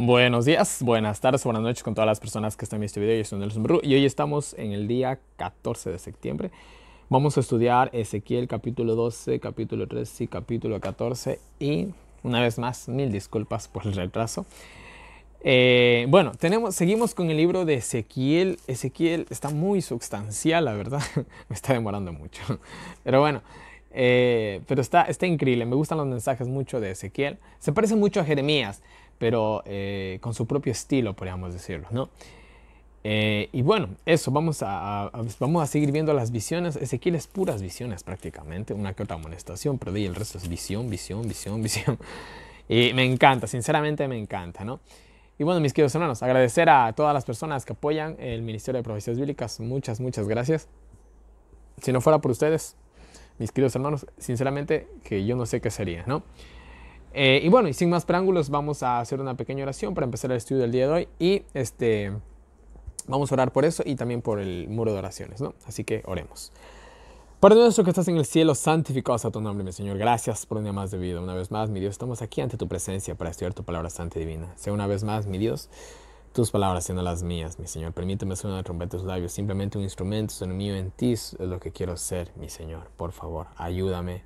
Buenos días, buenas tardes, buenas noches con todas las personas que están viendo este video. Yo soy Nelson Bru y hoy estamos en el día 14 de septiembre. Vamos a estudiar Ezequiel capítulo 12, capítulo 13 y capítulo 14. Y una vez más, mil disculpas por el retraso. Eh, bueno, tenemos, seguimos con el libro de Ezequiel. Ezequiel está muy sustancial, la verdad. Me está demorando mucho. Pero bueno, eh, pero está, está increíble. Me gustan los mensajes mucho de Ezequiel. Se parece mucho a Jeremías pero eh, con su propio estilo, podríamos decirlo, ¿no? Eh, y bueno, eso, vamos a, vamos a seguir viendo las visiones. Ezequiel es puras visiones prácticamente, una que otra amonestación, pero de ahí el resto es visión, visión, visión, visión. Y me encanta, sinceramente me encanta, ¿no? Y bueno, mis queridos hermanos, agradecer a todas las personas que apoyan el Ministerio de Profecías Bíblicas. Muchas, muchas gracias. Si no fuera por ustedes, mis queridos hermanos, sinceramente que yo no sé qué sería, ¿no? Eh, y bueno, y sin más preámbulos, vamos a hacer una pequeña oración para empezar el estudio del día de hoy y este, vamos a orar por eso y también por el muro de oraciones, ¿no? Así que oremos. Padre nuestro que estás en el cielo, santificado sea tu nombre, mi Señor. Gracias por un día más de vida. Una vez más, mi Dios, estamos aquí ante tu presencia para estudiar tu palabra santa y divina. Sea una vez más, mi Dios, tus palabras siendo las mías, mi Señor. Permíteme ser una trompeta de tus labios, simplemente un instrumento, son mío en ti es lo que quiero ser, mi Señor. Por favor, ayúdame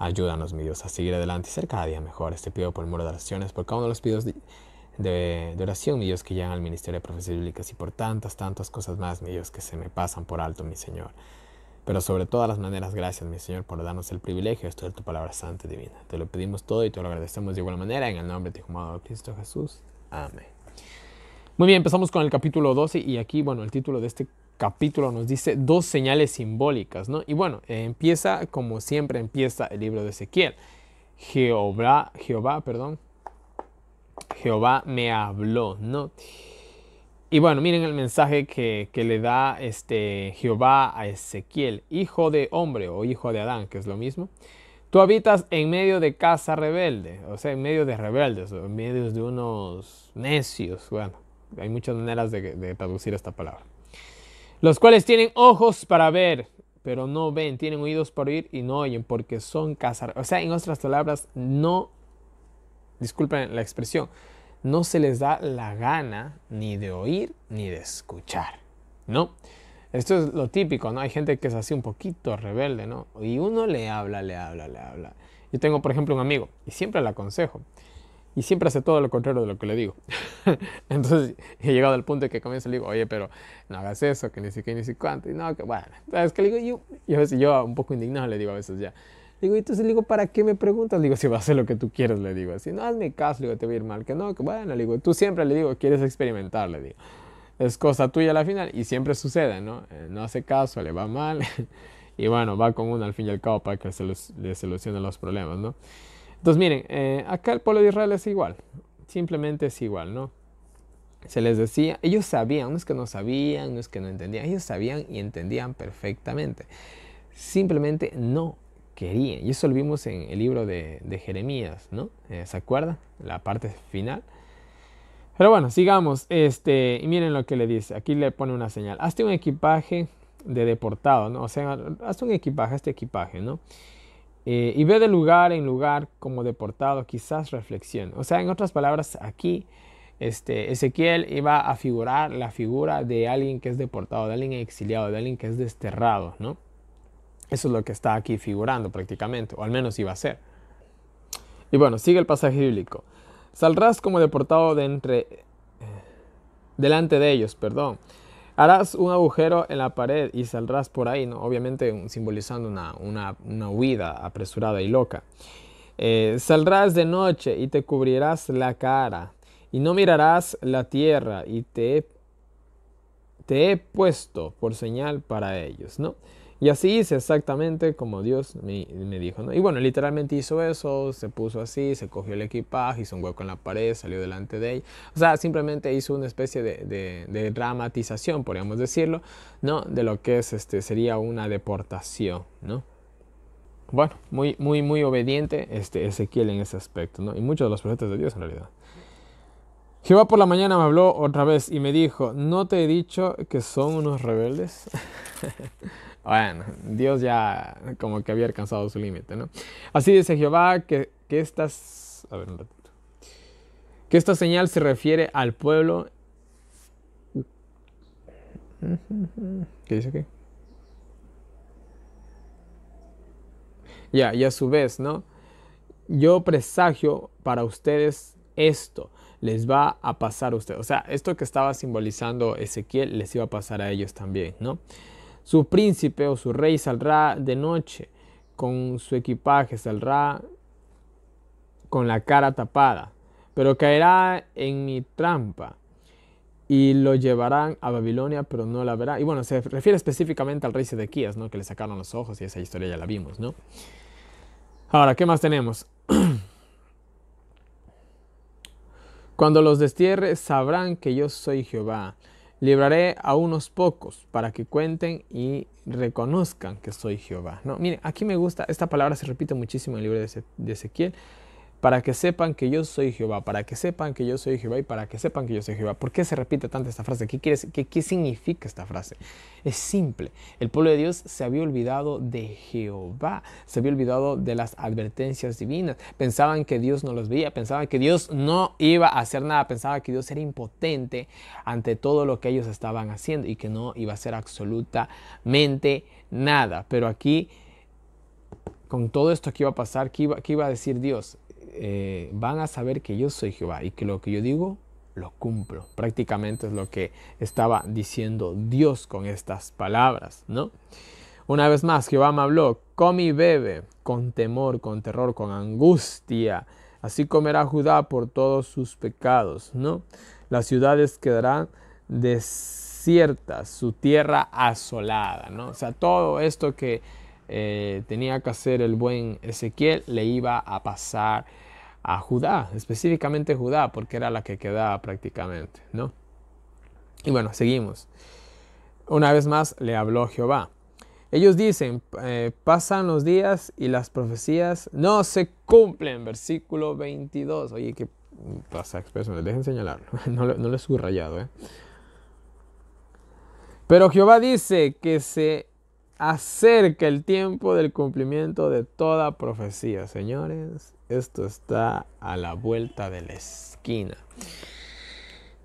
Ayúdanos, mi Dios, a seguir adelante y ser cada día mejor. Este pido por el muro de oraciones, por cada uno de los pidos de, oración, mi Dios, que llegan al Ministerio de profesiones Bíblicas y por tantas, tantas cosas más, mi Dios, que se me pasan por alto, mi Señor. Pero sobre todas las maneras, gracias, mi Señor, por darnos el privilegio de estudiar tu palabra santa y divina. Te lo pedimos todo y te lo agradecemos de igual manera, en el nombre de tu amado Cristo Jesús. Amén. Muy bien, empezamos con el capítulo 12 y aquí, bueno, el título de este capítulo nos dice dos señales simbólicas, ¿no? Y bueno, empieza como siempre empieza el libro de Ezequiel. Jehová, Jehová, perdón. Jehová me habló, ¿no? Y bueno, miren el mensaje que, le da este Jehová a Ezequiel, hijo de hombre o hijo de Adán, que es lo mismo. Tú habitas en medio de casa rebelde, o sea, en medio de rebeldes, o en medio de unos necios. Bueno, hay muchas maneras de traducir esta palabra los cuales tienen ojos para ver, pero no ven, tienen oídos para oír y no oyen, porque son cazar. O sea, en otras palabras, no, disculpen la expresión, no se les da la gana ni de oír ni de escuchar, ¿no? Esto es lo típico, ¿no? Hay gente que es así un poquito rebelde, ¿no? Y uno le habla, le habla, le habla. Yo tengo, por ejemplo, un amigo y siempre le aconsejo y siempre hace todo lo contrario de lo que le digo. Entonces he llegado al punto de que comienzo y le digo, oye, pero no hagas eso, que ni siquiera ni si cuánto. Y no, que bueno, ¿sabes qué le digo? Yo, y a veces yo un poco indignado le digo a veces ya. digo, entonces le digo, ¿para qué me preguntas? Le digo, si va a hacer lo que tú quieres, le digo. Si no hazme caso, le digo, te voy a ir mal. Que no, que bueno, le digo, tú siempre le digo, quieres experimentar, le digo. Es cosa tuya la final y siempre sucede, ¿no? Eh, no hace caso, le va mal. y bueno, va con uno al fin y al cabo para que se les le solucionen los problemas, ¿no? Entonces, miren, eh, acá el pueblo de Israel es igual, simplemente es igual, ¿no? Se les decía, ellos sabían, no es que no sabían, no es que no entendían, ellos sabían y entendían perfectamente. Simplemente no querían. Y eso lo vimos en el libro de, Jeremías, ¿no? Eh, ¿Se acuerdan? La parte final. Pero bueno, sigamos. Este, y miren lo que le dice. Aquí le pone una señal. Hazte un equipaje de deportado, ¿no? O sea, hazte un equipaje, este equipaje, ¿no? Eh, y ve de lugar en lugar como deportado, quizás reflexión. O sea, en otras palabras, aquí este, Ezequiel iba a figurar la figura de alguien que es deportado, de alguien exiliado, de alguien que es desterrado, ¿no? Eso es lo que está aquí figurando prácticamente, o al menos iba a ser. Y bueno, sigue el pasaje bíblico. Saldrás como deportado de entre... Eh, delante de ellos, perdón Harás un agujero en la pared y saldrás por ahí, ¿no? Obviamente simbolizando una, huida apresurada y loca. Eh, saldrás de noche y te cubrirás la cara y no mirarás la tierra y te, te he puesto por señal para ellos, ¿no? Y así hice exactamente como Dios me, dijo. ¿no? Y bueno, literalmente hizo eso, se puso así, se cogió el equipaje, hizo un hueco en la pared, salió delante de ella. O sea, simplemente hizo una especie de, dramatización, podríamos decirlo, ¿no? De lo que es, este, sería una deportación, ¿no? Bueno, muy, muy, muy obediente este Ezequiel en ese aspecto, ¿no? Y muchos de los profetas de Dios en realidad. Jehová por la mañana me habló otra vez y me dijo, ¿no te he dicho que son unos rebeldes? Bueno, Dios ya como que había alcanzado su límite, ¿no? Así dice Jehová que, que estas... A ver un ratito. Que esta señal se refiere al pueblo... ¿Qué dice aquí? Ya, y a su vez, ¿no? Yo presagio para ustedes esto les va a pasar a ustedes. O sea, esto que estaba simbolizando Ezequiel les iba a pasar a ellos también, ¿no? Su príncipe o su rey saldrá de noche, con su equipaje saldrá con la cara tapada, pero caerá en mi trampa y lo llevarán a Babilonia, pero no la verá. Y bueno, se refiere específicamente al rey Sedequías, ¿no? Que le sacaron los ojos y esa historia ya la vimos, ¿no? Ahora, ¿qué más tenemos? Cuando los destierre, sabrán que yo soy Jehová libraré a unos pocos para que cuenten y reconozcan que soy Jehová. No, aquí me gusta, esta palabra se repite muchísimo en el libro de Ezequiel para que sepan que yo soy Jehová, para que sepan que yo soy Jehová y para que sepan que yo soy Jehová. ¿Por qué se repite tanto esta frase? ¿Qué, qué, qué significa esta frase? Es simple. El pueblo de Dios se había olvidado de Jehová, se había olvidado de las advertencias divinas. Pensaban que Dios no los veía, pensaban que Dios no iba a hacer nada, pensaban que Dios era impotente ante todo lo que ellos estaban haciendo y que no iba a hacer absolutamente nada. Pero aquí, con todo esto que iba a pasar, iba, qué iba a decir Dios? Eh, van a saber que yo soy Jehová y que lo que yo digo lo cumplo. Prácticamente es lo que estaba diciendo Dios con estas palabras, ¿no? Una vez más, Jehová me habló, come y bebe, con temor, con terror, con angustia. Así comerá Judá por todos sus pecados, ¿no? Las ciudades quedarán desiertas, su tierra asolada, ¿no? O sea, todo esto que eh, tenía que hacer el buen Ezequiel le iba a pasar a Judá, específicamente Judá, porque era la que quedaba prácticamente, ¿no? Y bueno, seguimos. Una vez más le habló Jehová. Ellos dicen, eh, pasan los días y las profecías no se cumplen. Versículo 22. Oye, que pasa, me dejen señalar No, no lo he subrayado, ¿eh? Pero Jehová dice que se acerca el tiempo del cumplimiento de toda profecía. Señores, esto está a la vuelta de la esquina.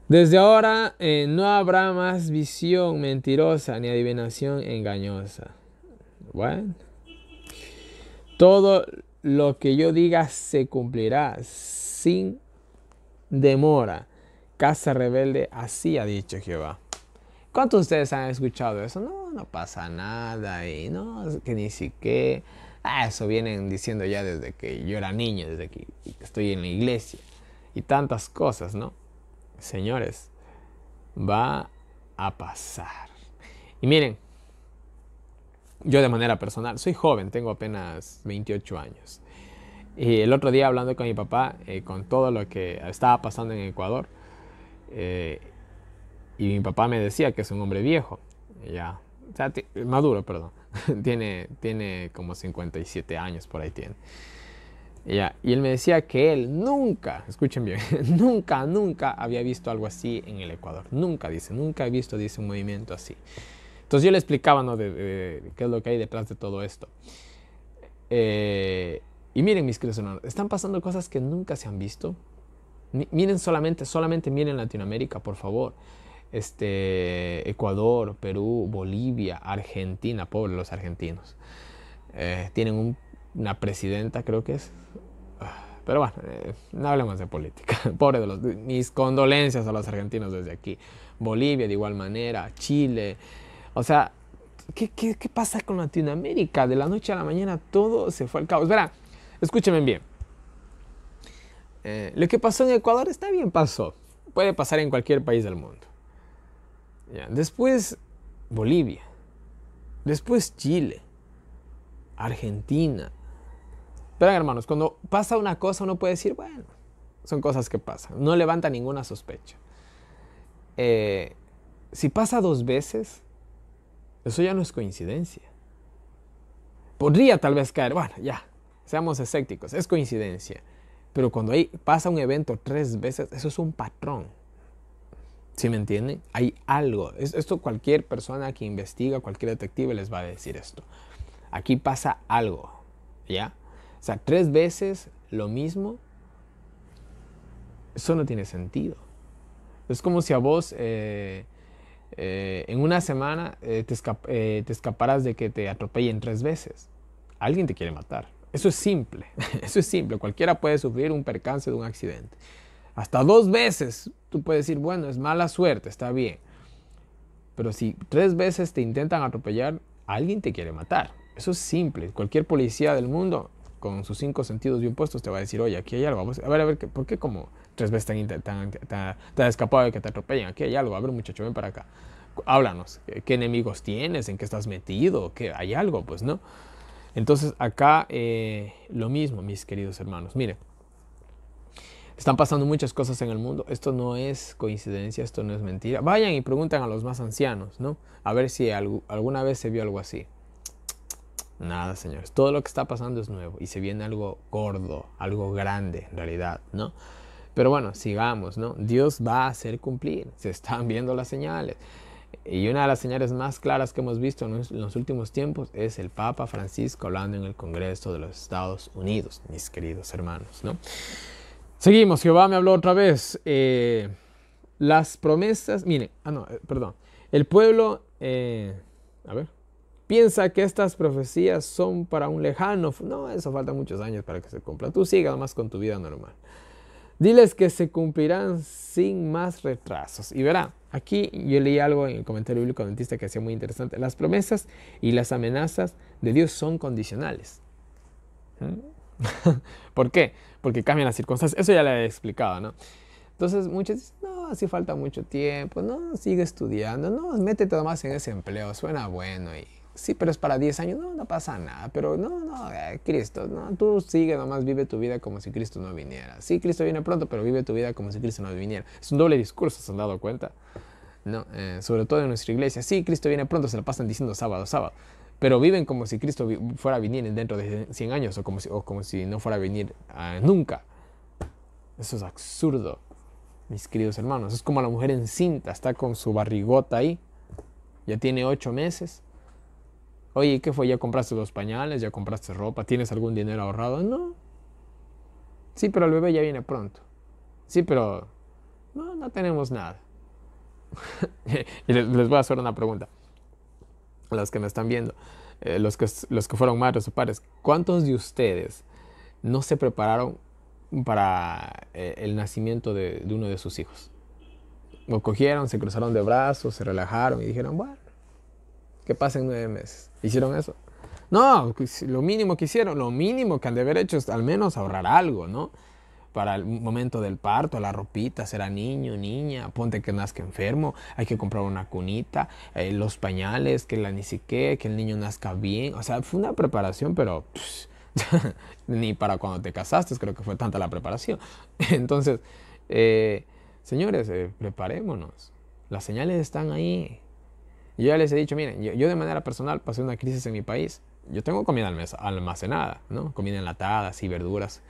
Desde ahora eh, no habrá más visión mentirosa ni adivinación engañosa. Bueno, todo lo que yo diga se cumplirá sin demora. Casa rebelde, así ha dicho Jehová. ¿Cuántos de ustedes han escuchado eso? No, no pasa nada y no, que ni siquiera... Ah, eso vienen diciendo ya desde que yo era niño, desde que estoy en la iglesia. Y tantas cosas, ¿no? Señores, va a pasar. Y miren, yo de manera personal, soy joven, tengo apenas 28 años. Y el otro día hablando con mi papá, eh, con todo lo que estaba pasando en Ecuador, eh, y mi papá me decía que es un hombre viejo, ya, o sea, maduro, perdón. tiene, tiene como 57 años por ahí tiene. Ya, y él me decía que él nunca, escuchen bien, nunca, nunca había visto algo así en el Ecuador. Nunca, dice, nunca he visto, dice, un movimiento así. Entonces yo le explicaba, ¿no? De, qué es lo que hay detrás de todo esto. Eh, y miren, mis queridos hermanos, están pasando cosas que nunca se han visto. Miren solamente, solamente miren Latinoamérica, por favor este, Ecuador, Perú, Bolivia, Argentina, pobre los argentinos. Eh, tienen una presidenta, creo que es. Pero bueno, eh, no hablemos de política. Pobre de los. Mis condolencias a los argentinos desde aquí. Bolivia de igual manera, Chile. O sea, ¿qué, pasa con Latinoamérica? De la noche a la mañana todo se fue al caos. Verá, escúchenme bien. Eh, lo que pasó en Ecuador está bien, pasó. Puede pasar en cualquier país del mundo. Después Bolivia. Después Chile. Argentina. Pero hermanos, cuando pasa una cosa uno puede decir, bueno, son cosas que pasan. No levanta ninguna sospecha. Eh, si pasa dos veces, eso ya no es coincidencia. Podría tal vez caer, bueno, ya, seamos escépticos, es coincidencia. Pero cuando ahí pasa un evento tres veces, eso es un patrón. ¿Sí me entienden? Hay algo. Esto cualquier persona que investiga, cualquier detective les va a decir esto. Aquí pasa algo, ¿ya? O sea, tres veces lo mismo, eso no tiene sentido. Es como si a vos eh, eh, en una semana eh, te, te escaparas de que te atropellen tres veces. Alguien te quiere matar. Eso es simple, eso es simple. Cualquiera puede sufrir un percance de un accidente hasta dos veces, tú puedes decir, bueno, es mala suerte, está bien. Pero si tres veces te intentan atropellar, alguien te quiere matar. Eso es simple. Cualquier policía del mundo, con sus cinco sentidos bien puestos, te va a decir, oye, aquí hay algo. Vamos a ver, a ver, ¿por qué como tres veces te han, te, escapado de que te atropellan? Aquí hay algo. A ver, muchacho, ven para acá. Háblanos. ¿Qué enemigos tienes? ¿En qué estás metido? ¿Qué, ¿Hay algo? Pues no. Entonces acá eh, lo mismo, mis queridos hermanos. Miren. Están pasando muchas cosas en el mundo. Esto no es coincidencia, esto no es mentira. Vayan y preguntan a los más ancianos, ¿no? A ver si alguna vez se vio algo así. Nada, señores. Todo lo que está pasando es nuevo y se viene algo gordo, algo grande en realidad, ¿no? Pero bueno, sigamos, ¿no? Dios va a hacer cumplir. Se están viendo las señales. Y una de las señales más claras que hemos visto en los últimos tiempos es el Papa Francisco hablando en el Congreso de los Estados Unidos, mis queridos hermanos, ¿no? Seguimos, Jehová me habló otra vez. Eh, las promesas, miren, ah, no, eh, perdón. El pueblo, eh, a ver, piensa que estas profecías son para un lejano. No, eso falta muchos años para que se cumpla. Tú sigas más con tu vida normal. Diles que se cumplirán sin más retrasos. Y verá, aquí yo leí algo en el comentario bíblico adventista que hacía muy interesante. Las promesas y las amenazas de Dios son condicionales. ¿Por qué? Porque cambian las circunstancias. Eso ya le he explicado, ¿no? Entonces muchos dicen, no, así falta mucho tiempo, no, sigue estudiando, no, métete nomás en ese empleo, suena bueno y sí, pero es para 10 años, no, no pasa nada, pero no, no, eh, Cristo, no, tú sigue nomás, vive tu vida como si Cristo no viniera. Sí, Cristo viene pronto, pero vive tu vida como si Cristo no viniera. Es un doble discurso, ¿se han dado cuenta? No, eh, sobre todo en nuestra iglesia, sí, Cristo viene pronto, se lo pasan diciendo sábado, sábado pero viven como si Cristo fuera a venir dentro de 100 años o como si, no fuera a venir ah, nunca. Eso es absurdo, mis queridos hermanos. Es como la mujer encinta, está con su barrigota ahí, ya tiene 8 meses. Oye, ¿qué fue? ¿Ya compraste los pañales? ¿Ya compraste ropa? ¿Tienes algún dinero ahorrado? No. Sí, pero el bebé ya viene pronto. Sí, pero no, no tenemos nada. les voy a hacer una pregunta las que me están viendo, eh, los, que, los que fueron madres o padres, ¿cuántos de ustedes no se prepararon para eh, el nacimiento de, uno de sus hijos? Lo cogieron, se cruzaron de brazos, se relajaron y dijeron, bueno, que pasen nueve meses. ¿Hicieron eso? No, pues, lo mínimo que hicieron, lo mínimo que han de haber hecho es al menos ahorrar algo, ¿no? para el momento del parto, la ropita, será niño, niña, ponte que nazca enfermo, hay que comprar una cunita, eh, los pañales, que la ni siquiera, que el niño nazca bien. O sea, fue una preparación, pero ni para cuando te casaste, creo que fue tanta la preparación. Entonces, eh, señores, eh, preparémonos. Las señales están ahí. Yo ya les he dicho, miren, yo, de manera personal pasé una crisis en mi país. Yo tengo comida almacenada, ¿no? Comida enlatada, así, verduras.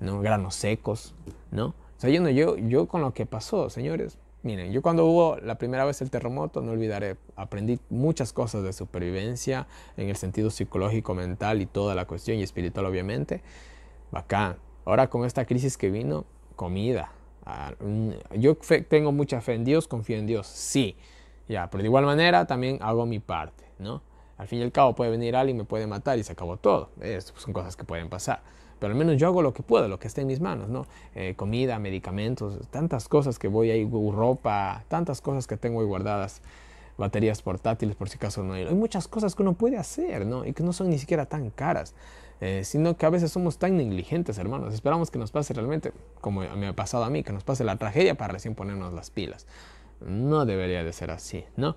¿no? granos secos, ¿no? O sea, yo, yo, yo con lo que pasó, señores, miren, yo cuando hubo la primera vez el terremoto, no olvidaré, aprendí muchas cosas de supervivencia en el sentido psicológico, mental y toda la cuestión, y espiritual obviamente, bacán. Ahora con esta crisis que vino, comida. Ah, yo tengo mucha fe en Dios, confío en Dios, sí. Ya, pero de igual manera también hago mi parte, ¿no? Al fin y al cabo puede venir alguien, me puede matar y se acabó todo. Pues, son cosas que pueden pasar pero al menos yo hago lo que puedo, lo que esté en mis manos, ¿no? Eh, comida, medicamentos, tantas cosas que voy ahí, ropa, tantas cosas que tengo ahí guardadas, baterías portátiles por si acaso no hay. Hay muchas cosas que uno puede hacer, ¿no? Y que no son ni siquiera tan caras. Eh, sino que a veces somos tan negligentes, hermanos. Esperamos que nos pase realmente, como me ha pasado a mí, que nos pase la tragedia para recién ponernos las pilas. No debería de ser así, ¿no?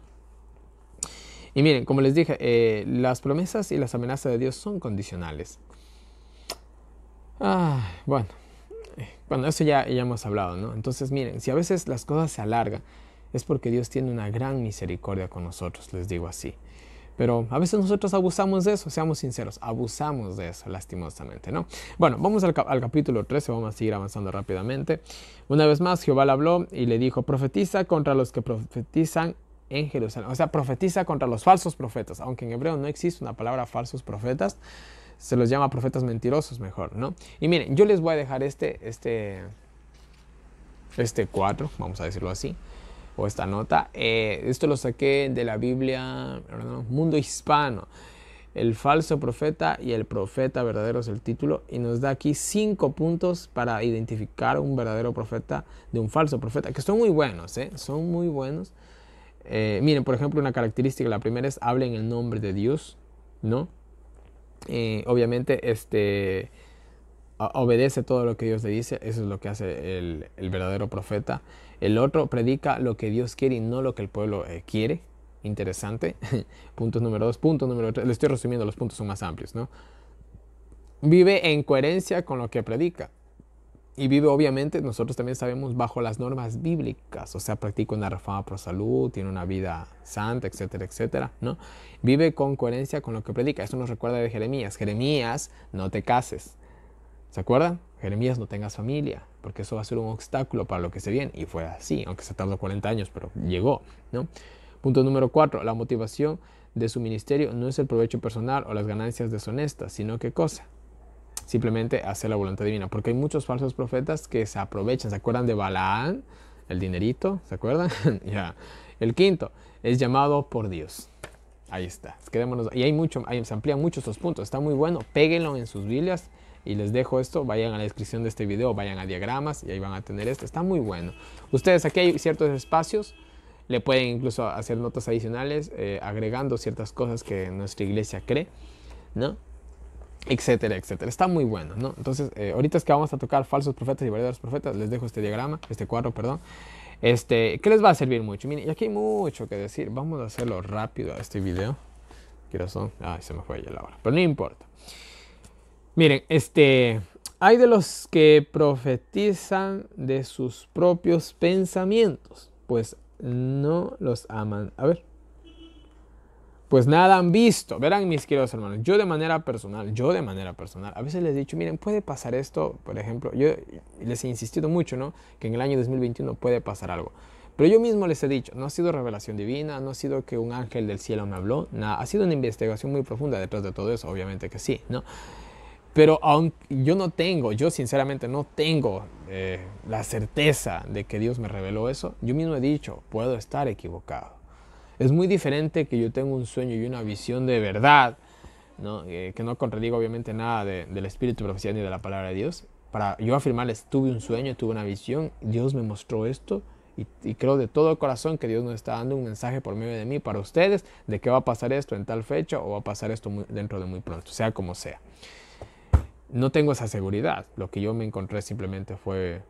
Y miren, como les dije, eh, las promesas y las amenazas de Dios son condicionales. Ah, bueno, bueno, eso ya, ya hemos hablado, ¿no? Entonces, miren, si a veces las cosas se alargan, es porque Dios tiene una gran misericordia con nosotros, les digo así. Pero a veces nosotros abusamos de eso, seamos sinceros, abusamos de eso, lastimosamente, ¿no? Bueno, vamos al, al, capítulo 13, vamos a seguir avanzando rápidamente. Una vez más, Jehová le habló y le dijo, profetiza contra los que profetizan en Jerusalén. O sea, profetiza contra los falsos profetas, aunque en hebreo no existe una palabra falsos profetas se los llama profetas mentirosos mejor, ¿no? Y miren, yo les voy a dejar este, este, este cuatro vamos a decirlo así, o esta nota. Eh, esto lo saqué de la Biblia, Mundo Hispano. El falso profeta y el profeta verdadero es el título y nos da aquí cinco puntos para identificar un verdadero profeta de un falso profeta, que son muy buenos, ¿eh? Son muy buenos. Eh, miren, por ejemplo, una característica, la primera es hablen en el nombre de Dios, ¿no? Eh, obviamente este, obedece todo lo que Dios le dice, eso es lo que hace el, verdadero profeta. El otro predica lo que Dios quiere y no lo que el pueblo eh, quiere. Interesante. punto número dos, punto número tres. Le estoy resumiendo, los puntos son más amplios, ¿no? Vive en coherencia con lo que predica y vive obviamente, nosotros también sabemos, bajo las normas bíblicas, o sea, practica una reforma por salud, tiene una vida santa, etcétera, etcétera, ¿no? Vive con coherencia con lo que predica. Eso nos recuerda de Jeremías. Jeremías, no te cases. ¿Se acuerdan? Jeremías, no tengas familia, porque eso va a ser un obstáculo para lo que se viene. Y fue así, aunque se tardó 40 años, pero llegó, ¿no? Punto número cuatro. la motivación de su ministerio no es el provecho personal o las ganancias deshonestas, sino qué cosa? simplemente hacer la voluntad divina. Porque hay muchos falsos profetas que se aprovechan, ¿se acuerdan de Balaán? El dinerito, ¿se acuerdan? ya. El quinto es llamado por Dios. Ahí está. Quedémonos. Y hay mucho, se amplían muchos estos puntos. Está muy bueno. Péguenlo en sus Biblias. Y les dejo esto. Vayan a la descripción de este video. Vayan a diagramas. Y ahí van a tener esto. Está muy bueno. Ustedes aquí hay ciertos espacios. Le pueden incluso hacer notas adicionales. Eh, agregando ciertas cosas que nuestra iglesia cree. ¿No? etcétera, etcétera. Está muy bueno, ¿no? Entonces, eh, ahorita es que vamos a tocar falsos profetas y verdaderos profetas. Les dejo este diagrama, este cuadro, perdón. Este, que les va a servir mucho. Miren, y aquí hay mucho que decir. Vamos a hacerlo rápido a este video. ¿Qué razón? Ay, se me fue ya la hora. Pero no importa. Miren, este, hay de los que profetizan de sus propios pensamientos, pues no los aman. A ver, pues nada han visto. Verán, mis queridos hermanos, yo de manera personal, yo de manera personal, a veces les he dicho, miren, puede pasar esto, por ejemplo, yo les he insistido mucho, ¿no? Que en el año 2021 puede pasar algo. Pero yo mismo les he dicho, no ha sido revelación divina, no ha sido que un ángel del cielo me habló, nada, ha sido una investigación muy profunda detrás de todo eso, obviamente que sí, ¿no? Pero aún, yo no tengo, yo sinceramente no tengo eh, la certeza de que Dios me reveló eso, yo mismo he dicho, puedo estar equivocado es muy diferente que yo tenga un sueño y una visión de verdad, eh, que no contradigo obviamente nada del espíritu profesional ni de la palabra de Dios. Para yo afirmarles, tuve un sueño, tuve una visión, Dios me mostró esto. Y, creo de todo corazón que Dios nos está dando un mensaje por medio de mí para ustedes de que va a pasar esto en tal fecha o va a pasar esto dentro de muy pronto, sea como sea. No tengo esa seguridad. Lo que yo me encontré simplemente fue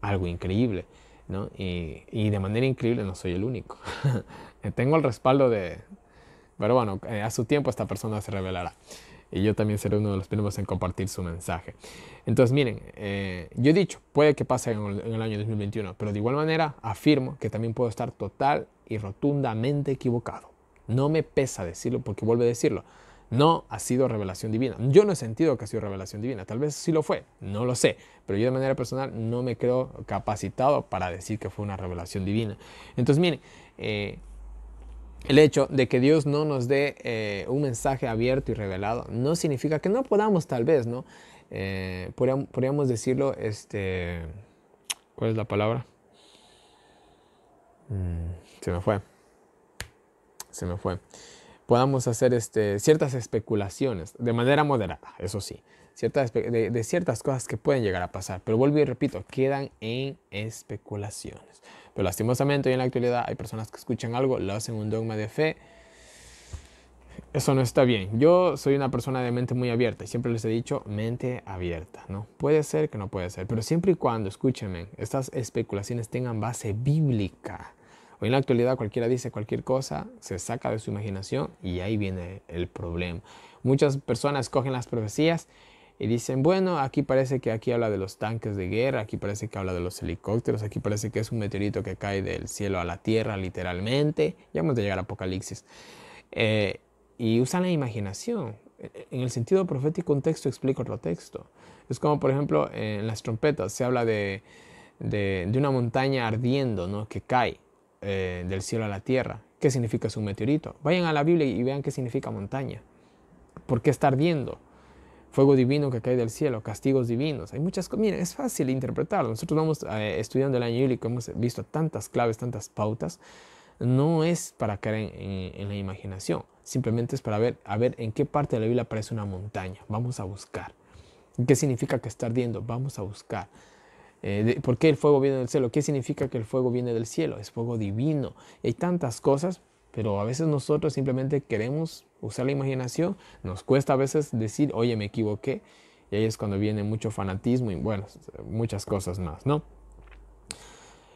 algo increíble. Y, de manera increíble no soy el único. Tengo el respaldo de... Pero bueno, eh, a su tiempo esta persona se revelará. Y yo también seré uno de los primeros en compartir su mensaje. Entonces, miren, eh, yo he dicho, puede que pase en el, en el año 2021, pero de igual manera afirmo que también puedo estar total y rotundamente equivocado. No me pesa decirlo porque vuelvo a decirlo no ha sido revelación divina. Yo no he sentido que ha sido revelación divina. Tal vez sí lo fue, no lo sé. Pero yo de manera personal no me creo capacitado para decir que fue una revelación divina. Entonces, miren, eh, el hecho de que Dios no nos dé eh, un mensaje abierto y revelado no significa que no podamos, tal vez, ¿no? Eh, podríamos, decirlo, este, ¿cuál es la palabra? Mm, se me fue. Se me fue podamos hacer este, ciertas especulaciones, de manera moderada, eso sí, ciertas, de, ciertas cosas que pueden llegar a pasar. Pero vuelvo y repito, quedan en especulaciones. Pero lastimosamente hoy en la actualidad hay personas que escuchan algo, lo hacen un dogma de fe. Eso no está bien. Yo soy una persona de mente muy abierta y siempre les he dicho mente abierta, ¿no? Puede ser que no puede ser, pero siempre y cuando, escúchenme, estas especulaciones tengan base bíblica Hoy en la actualidad cualquiera dice cualquier cosa, se saca de su imaginación y ahí viene el problema. Muchas personas cogen las profecías y dicen, bueno, aquí parece que aquí habla de los tanques de guerra, aquí parece que habla de los helicópteros, aquí parece que es un meteorito que cae del cielo a la tierra literalmente. Ya hemos de llegar a Apocalipsis. Eh, y usan la imaginación. En el sentido profético un texto explica otro texto. Es como, por ejemplo, en las trompetas se habla de, de una montaña ardiendo, ¿no? Que cae eh, del cielo a la tierra. ¿Qué significa su meteorito? Vayan a la Biblia y vean qué significa montaña. ¿Por qué está ardiendo? Fuego divino que cae del cielo, castigos divinos. Hay muchas cosas. es fácil interpretarlo. Nosotros vamos eh, estudiando el año bíblico, hemos visto tantas claves, tantas pautas. No es para caer en, la imaginación. Simplemente es para ver, a ver en qué parte de la Biblia aparece una montaña. Vamos a buscar. ¿Qué significa que está ardiendo? Vamos a buscar. Eh, ¿Por qué el fuego viene del cielo? ¿Qué significa que el fuego viene del cielo? Es fuego divino. Hay tantas cosas, pero a veces nosotros simplemente queremos usar la imaginación. Nos cuesta a veces decir, oye, me equivoqué. Y ahí es cuando viene mucho fanatismo y bueno, muchas cosas más, ¿no?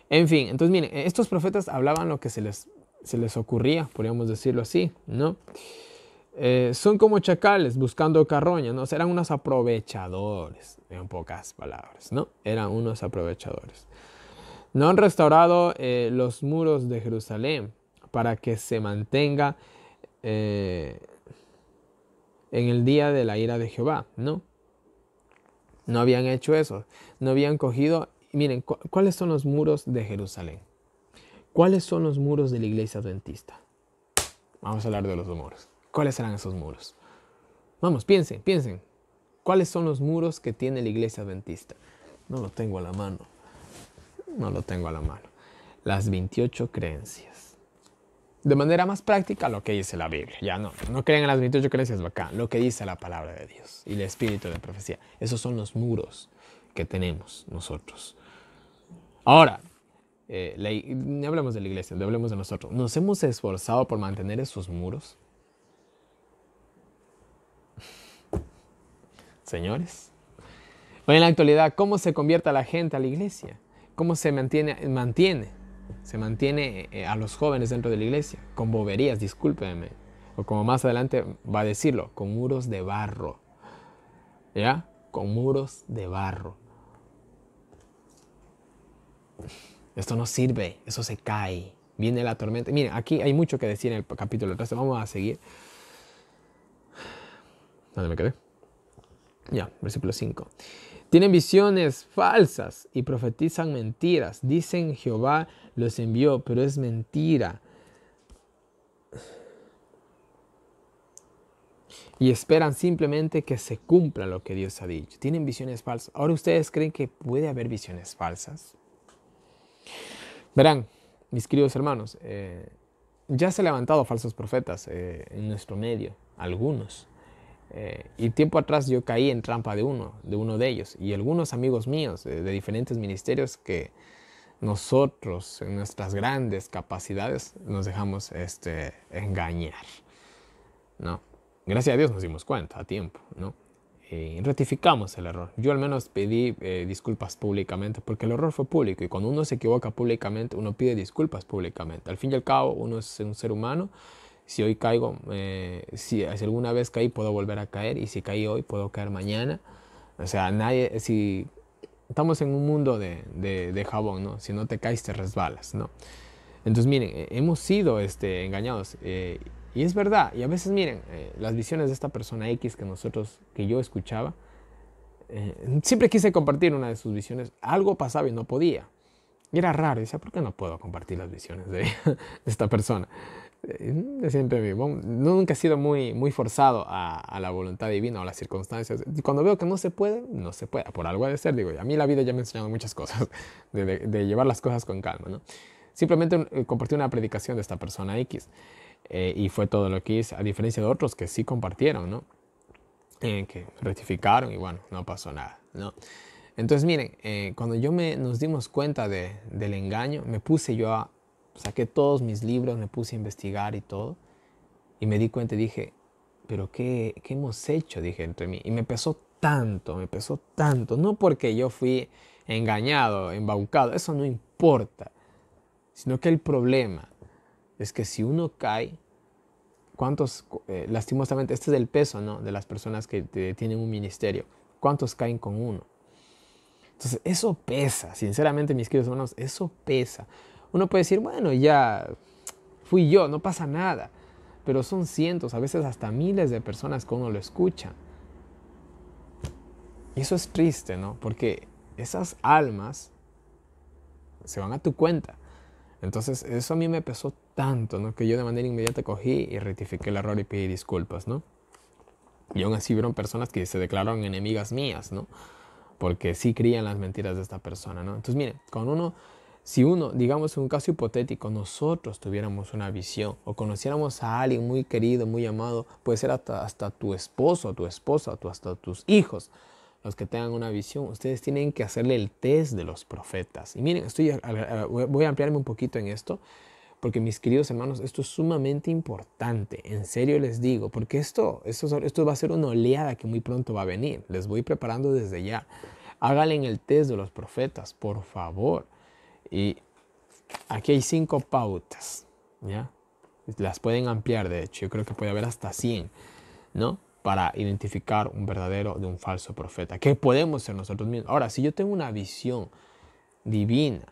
En fin, entonces miren, estos profetas hablaban lo que se les, se les ocurría, podríamos decirlo así, ¿no? Eh, son como chacales buscando carroña, ¿no? Eran unos aprovechadores, en pocas palabras, ¿no? Eran unos aprovechadores. No han restaurado eh, los muros de Jerusalén para que se mantenga eh, en el día de la ira de Jehová, ¿no? No habían hecho eso, no habían cogido... Miren, ¿cuáles son los muros de Jerusalén? ¿Cuáles son los muros de la iglesia adventista? Vamos a hablar de los muros. ¿Cuáles serán esos muros? Vamos, piensen, piensen. ¿Cuáles son los muros que tiene la iglesia adventista? No lo tengo a la mano. No lo tengo a la mano. Las 28 creencias. De manera más práctica, lo que dice la Biblia. Ya no, no crean en las 28 creencias acá. Lo que dice la palabra de Dios y el espíritu de profecía. Esos son los muros que tenemos nosotros. Ahora, eh, hablemos de la iglesia, hablemos de nosotros. ¿Nos hemos esforzado por mantener esos muros? señores. Hoy en la actualidad, ¿cómo se convierte a la gente a la iglesia? ¿Cómo se mantiene? mantiene? Se mantiene eh, a los jóvenes dentro de la iglesia. Con boberías, discúlpenme. O como más adelante va a decirlo, con muros de barro. ¿Ya? Con muros de barro. Esto no sirve, eso se cae. Viene la tormenta. Miren, aquí hay mucho que decir en el capítulo 13. Vamos a seguir. ¿Dónde me quedé? Ya, versículo 5. Tienen visiones falsas y profetizan mentiras. Dicen Jehová los envió, pero es mentira. Y esperan simplemente que se cumpla lo que Dios ha dicho. Tienen visiones falsas. Ahora ustedes creen que puede haber visiones falsas. Verán, mis queridos hermanos, eh, ya se han levantado falsos profetas eh, en nuestro medio, algunos. Eh, y tiempo atrás yo caí en trampa de uno, de uno de ellos, y algunos amigos míos eh, de, diferentes ministerios que nosotros, en nuestras grandes capacidades, nos dejamos este, engañar, ¿no? Gracias a Dios nos dimos cuenta a tiempo, ¿no? Y ratificamos el error. Yo al menos pedí eh, disculpas públicamente porque el error fue público y cuando uno se equivoca públicamente, uno pide disculpas públicamente. Al fin y al cabo, uno es un ser humano si hoy caigo, eh, si, alguna vez caí, puedo volver a caer, y si caí hoy, puedo caer mañana. O sea, nadie, si estamos en un mundo de, de, jabón, ¿no? Si no te caes, te resbalas, ¿no? Entonces, miren, eh, hemos sido este, engañados. Eh, y es verdad, y a veces miren, las visiones de esta persona X que nosotros, que yo escuchaba, siempre quise compartir una de sus visiones, algo pasaba y no podía. Y era raro, decía, ¿por qué no puedo compartir las visiones de, de esta persona? de eh, siempre no Nunca he sido muy, muy forzado a, la voluntad divina o las circunstancias. Cuando veo que no se puede, no se puede. Por algo ha de ser, digo. A mí la vida ya me ha enseñado muchas cosas, de, llevar las cosas con calma. ¿no? Simplemente eh, compartí una predicación de esta persona X eh, y fue todo lo que hice, a diferencia de otros que sí compartieron, ¿no? que rectificaron y bueno, no pasó nada. ¿no? Entonces miren, cuando yo me, nos dimos cuenta de, del engaño, me puse yo a saqué todos mis libros, me puse a investigar y todo. Y me di cuenta y dije, pero ¿qué, qué hemos hecho? Dije entre mí. Y me pesó tanto, me pesó tanto. No porque yo fui engañado, embaucado, eso no importa. Sino que el problema es que si uno cae, ¿cuántos, eh, lastimosamente, este es el peso ¿no? de las personas que tienen un ministerio, ¿cuántos caen con uno? Entonces, eso pesa, sinceramente, mis queridos hermanos, eso pesa. Uno puede decir, bueno, ya fui yo, no pasa nada. Pero son cientos, a veces hasta miles de personas que uno lo escucha. Y eso es triste, ¿no? Porque esas almas se van a tu cuenta. Entonces, eso a mí me pesó tanto, ¿no? Que yo de manera inmediata cogí y rectifiqué el error y pedí disculpas, ¿no? Y aún así vieron personas que se declararon enemigas mías, ¿no? Porque sí creían las mentiras de esta persona, ¿no? Entonces, miren, con uno si uno, digamos en un caso hipotético, nosotros tuviéramos una visión o conociéramos a alguien muy querido, muy amado, puede ser hasta, tu esposo, tu esposa, hasta tus hijos, los que tengan una visión, ustedes tienen que hacerle el test de los profetas. Y miren, voy a ampliarme un poquito en esto, porque mis queridos hermanos, esto es sumamente importante, en serio les digo, porque esto, esto, esto va a ser una oleada que muy pronto va a venir, les voy preparando desde ya. Háganle el test de los profetas, por favor y aquí hay cinco pautas, ¿ya? Las pueden ampliar, de hecho, yo creo que puede haber hasta 100, ¿no? Para identificar un verdadero de un falso profeta, que podemos ser nosotros mismos. Ahora, si yo tengo una visión divina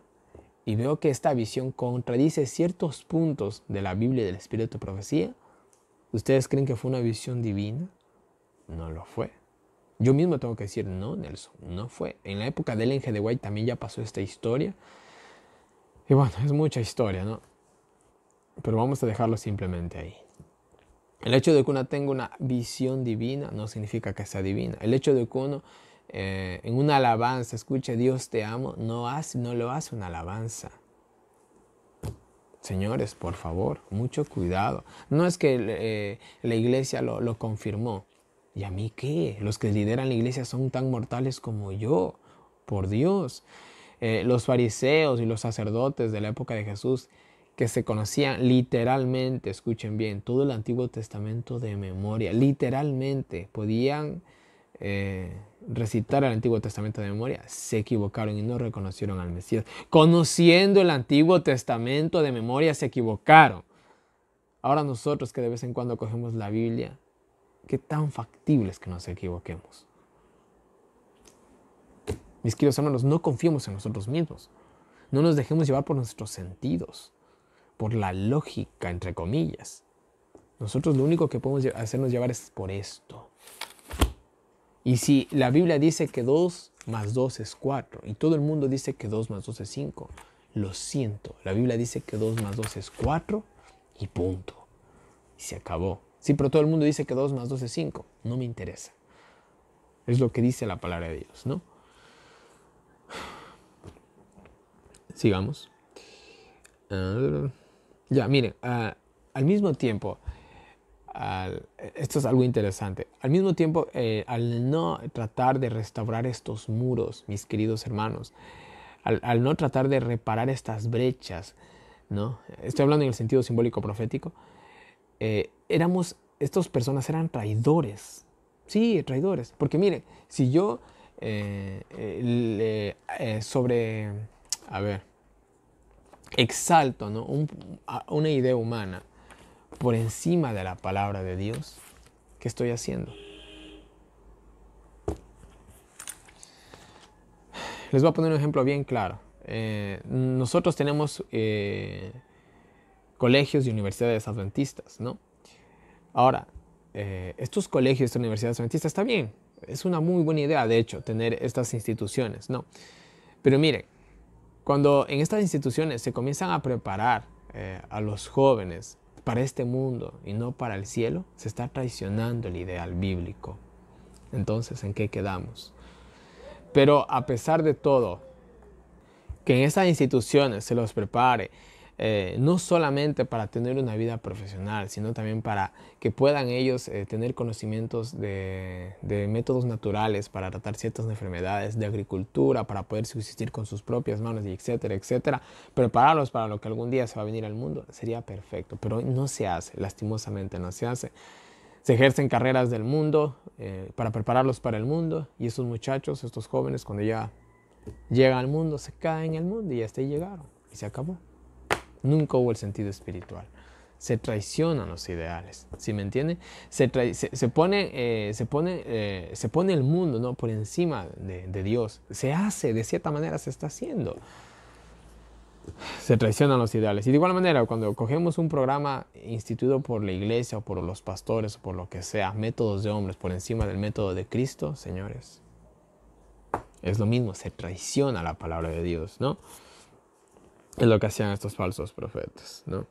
y veo que esta visión contradice ciertos puntos de la Biblia y del Espíritu de Profecía, ¿ustedes creen que fue una visión divina? No lo fue. Yo mismo tengo que decir, no, Nelson, no fue. En la época de Ellen G. de White también ya pasó esta historia y bueno, es mucha historia, ¿no? Pero vamos a dejarlo simplemente ahí. El hecho de que uno tenga una visión divina no significa que sea divina. El hecho de que uno eh, en una alabanza escuche Dios te amo, no, hace, no lo hace una alabanza. Señores, por favor, mucho cuidado. No es que eh, la iglesia lo, lo confirmó. ¿Y a mí qué? Los que lideran la iglesia son tan mortales como yo. Por Dios. Eh, los fariseos y los sacerdotes de la época de Jesús que se conocían literalmente, escuchen bien, todo el Antiguo Testamento de memoria, literalmente podían eh, recitar el Antiguo Testamento de memoria, se equivocaron y no reconocieron al Mesías. Conociendo el Antiguo Testamento de memoria, se equivocaron. Ahora nosotros que de vez en cuando cogemos la Biblia, qué tan factibles que nos equivoquemos. Mis queridos hermanos, no confiemos en nosotros mismos. No nos dejemos llevar por nuestros sentidos, por la lógica, entre comillas. Nosotros lo único que podemos hacernos llevar es por esto. Y si la Biblia dice que 2 más 2 es 4 y todo el mundo dice que 2 más 2 es 5, lo siento, la Biblia dice que 2 más 2 es 4 y punto. Y se acabó. Sí, pero todo el mundo dice que 2 más 2 es 5. No me interesa. Es lo que dice la palabra de Dios, ¿no? sigamos. Ah, ya, miren, ah, al mismo tiempo, esto es algo interesante, al mismo tiempo, eh, al no tratar de restaurar estos muros, mis queridos hermanos, al, no tratar de reparar estas brechas, ¿no? Estoy hablando en el sentido simbólico profético, eh, éramos, estas personas eran traidores, sí, traidores, porque miren, si yo eh, sobre, a ver, exalto ¿no? una idea humana por encima de la palabra de Dios, ¿qué estoy haciendo? Les voy a poner un ejemplo bien claro. Eh, nosotros tenemos eh, colegios y universidades adventistas, ¿no? Ahora, eh, estos colegios y universidades adventistas está bien, es una muy buena idea, de hecho, tener estas instituciones, ¿no? Pero miren, cuando en estas instituciones se comienzan a preparar eh, a los jóvenes para este mundo y no para el cielo, se está traicionando el ideal bíblico. Entonces, ¿en qué quedamos? Pero a pesar de todo, que en estas instituciones se los prepare eh, no solamente para tener una vida profesional, sino también para que puedan ellos eh, tener conocimientos de, métodos naturales para tratar ciertas enfermedades, de agricultura, para poder subsistir con sus propias manos, y etcétera, etcétera. Prepararlos para lo que algún día se va a venir al mundo sería perfecto, pero no se hace, lastimosamente no se hace. Se ejercen carreras del mundo eh, para prepararlos para el mundo y esos muchachos, estos jóvenes, cuando ya llegan al mundo, se caen en el mundo y hasta ahí llegaron y se acabó. Nunca hubo el sentido espiritual. Se traicionan los ideales, ¿sí me entiende? Se, se, pone, eh, se, pone, eh, se pone el mundo ¿no? por encima de, de Dios. Se hace, de cierta manera se está haciendo se traicionan los ideales. Y de igual manera, cuando cogemos un programa instituido por la iglesia o por los pastores o por lo que sea, métodos de hombres por encima del método de Cristo, señores, es lo mismo, se traiciona la palabra de Dios, ¿no? Es lo que hacían estos falsos profetas, ¿no?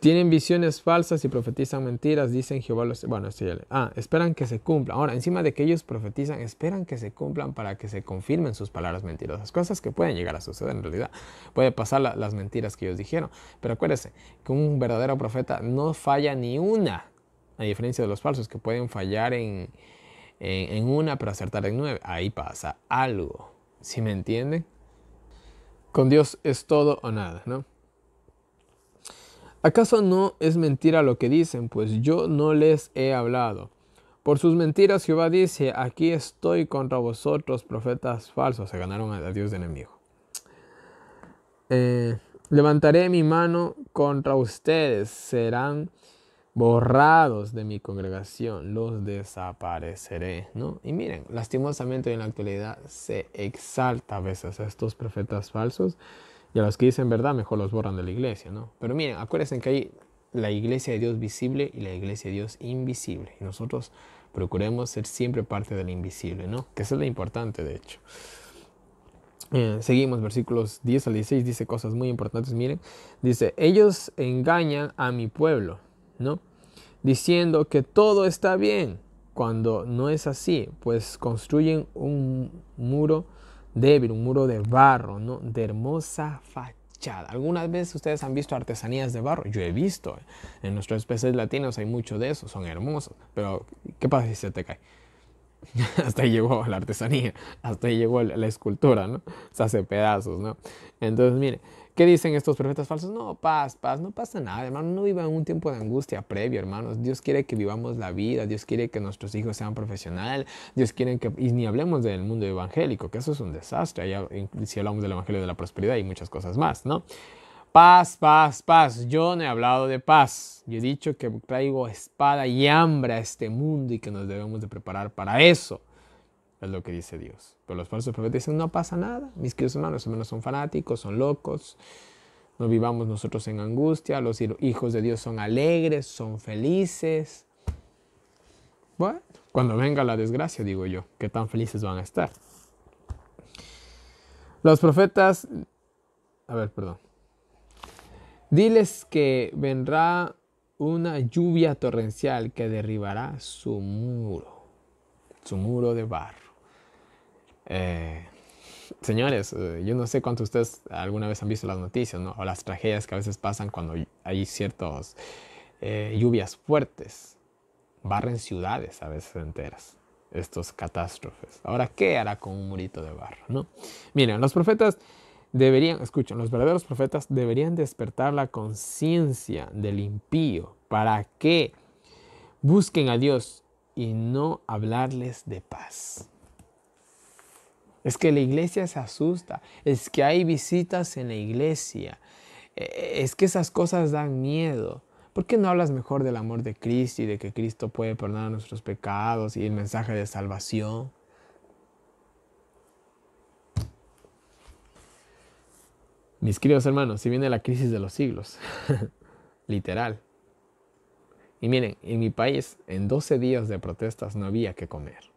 Tienen visiones falsas y profetizan mentiras, dicen Jehová los... Bueno, esto ya Ah, esperan que se cumplan. Ahora, encima de que ellos profetizan, esperan que se cumplan para que se confirmen sus palabras mentirosas. Cosas que pueden llegar a suceder en realidad. Puede pasar las mentiras que ellos dijeron. Pero acuérdense que un verdadero profeta no falla ni una. A diferencia de los falsos que pueden fallar en, una para acertar en nueve. Ahí pasa algo. ¿Sí me entienden? con Dios es todo o nada, ¿no? ¿Acaso no es mentira lo que dicen? Pues yo no les he hablado. Por sus mentiras Jehová dice, aquí estoy contra vosotros, profetas falsos. Se ganaron a Dios de enemigo. Eh, levantaré mi mano contra ustedes, serán borrados de mi congregación, los desapareceré. ¿no? Y miren, lastimosamente en la actualidad se exalta a veces a estos profetas falsos y a los que dicen verdad mejor los borran de la iglesia. ¿no? Pero miren, acuérdense que hay la iglesia de Dios visible y la iglesia de Dios invisible. Y nosotros procuremos ser siempre parte del invisible, ¿no? que es lo importante de hecho. Eh, seguimos, versículos 10 al 16 dice cosas muy importantes, miren, dice, ellos engañan a mi pueblo ¿no? Diciendo que todo está bien, cuando no es así, pues construyen un muro débil, un muro de barro, ¿no? De hermosa fachada. Algunas veces ustedes han visto artesanías de barro. Yo he visto. ¿eh? En nuestros países latinos hay mucho de eso. Son hermosos. Pero, ¿qué pasa si se te cae? hasta ahí llegó la artesanía. Hasta ahí llegó la escultura, ¿no? Se hace pedazos, ¿no? Entonces, mire. ¿Qué dicen estos profetas falsos? No, paz, paz, no pasa nada, hermano. No vivan un tiempo de angustia previo, hermanos. Dios quiere que vivamos la vida, Dios quiere que nuestros hijos sean profesionales, Dios quiere que. Y ni hablemos del mundo evangélico, que eso es un desastre. si hablamos del evangelio de la prosperidad y muchas cosas más, ¿no? Paz, paz, paz. Yo no he hablado de paz. Yo he dicho que traigo espada y hambre a este mundo y que nos debemos de preparar para eso. Es lo que dice Dios los falsos profetas dicen, no pasa nada, mis queridos hermanos, hermanos son fanáticos, son locos, no vivamos nosotros en angustia, los hijos de Dios son alegres, son felices. Bueno, cuando venga la desgracia, digo yo, qué tan felices van a estar. Los profetas, a ver, perdón. Diles que vendrá una lluvia torrencial que derribará su muro, su muro de barro. Eh, señores, eh, yo no sé cuánto ustedes alguna vez han visto las noticias, ¿no? O las tragedias que a veces pasan cuando hay ciertas eh, lluvias fuertes. Barren ciudades a veces enteras estos catástrofes. Ahora, ¿qué hará con un murito de barro? ¿no? Miren, los profetas deberían, escuchen, los verdaderos profetas deberían despertar la conciencia del impío para que busquen a Dios y no hablarles de paz. Es que la iglesia se asusta, es que hay visitas en la iglesia, e, e, es que esas cosas dan miedo. ¿Por qué no hablas mejor del amor de Cristo y de que Cristo puede perdonar nuestros pecados y el mensaje de salvación? Mis queridos hermanos, si viene la crisis de los siglos, literal. Y miren, en mi país, en 12 días de protestas no había que comer.